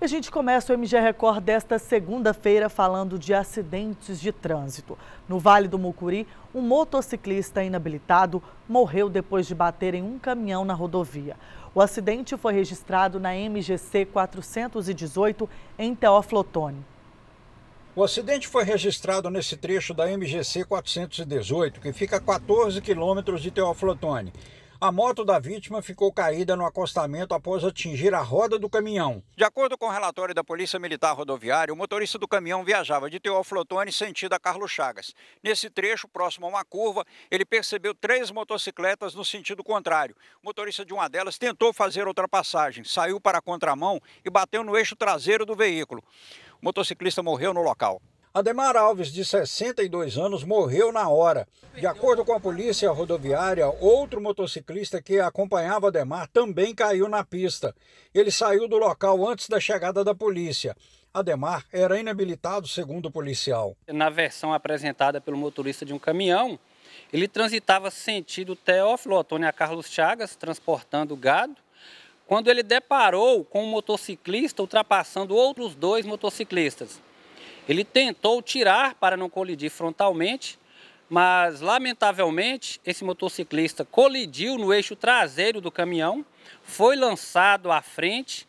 A gente começa o MG Record desta segunda-feira falando de acidentes de trânsito. No Vale do Mucuri, um motociclista inabilitado morreu depois de bater em um caminhão na rodovia. O acidente foi registrado na MGC 418 em Teófilo Otoni. O acidente foi registrado nesse trecho da MGC 418, que fica a 14 quilômetros de Teófilo Otoni a moto da vítima ficou caída no acostamento após atingir a roda do caminhão. De acordo com o relatório da Polícia Militar Rodoviária, o motorista do caminhão viajava de Teoflotone sentido a Carlos Chagas. Nesse trecho, próximo a uma curva, ele percebeu três motocicletas no sentido contrário. O motorista de uma delas tentou fazer ultrapassagem, saiu para a contramão e bateu no eixo traseiro do veículo. O motociclista morreu no local. Ademar Alves, de 62 anos, morreu na hora. De acordo com a polícia rodoviária, outro motociclista que acompanhava Ademar também caiu na pista. Ele saiu do local antes da chegada da polícia. Ademar era inabilitado, segundo o policial. Na versão apresentada pelo motorista de um caminhão, ele transitava sentido Teófilo Otônia Carlos Chagas, transportando gado, quando ele deparou com um motociclista ultrapassando outros dois motociclistas. Ele tentou tirar para não colidir frontalmente, mas lamentavelmente esse motociclista colidiu no eixo traseiro do caminhão, foi lançado à frente,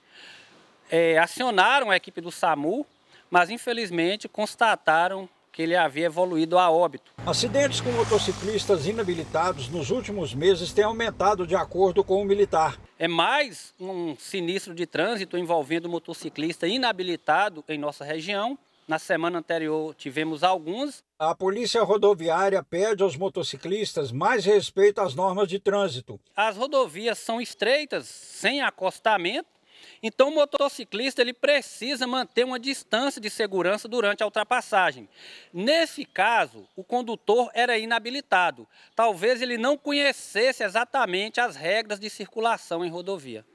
é, acionaram a equipe do SAMU, mas infelizmente constataram que ele havia evoluído a óbito. Acidentes com motociclistas inabilitados nos últimos meses têm aumentado de acordo com o militar. É mais um sinistro de trânsito envolvendo motociclista inabilitado em nossa região na semana anterior tivemos alguns. A Polícia Rodoviária pede aos motociclistas mais respeito às normas de trânsito. As rodovias são estreitas, sem acostamento, então o motociclista ele precisa manter uma distância de segurança durante a ultrapassagem. Nesse caso, o condutor era inabilitado. Talvez ele não conhecesse exatamente as regras de circulação em rodovia.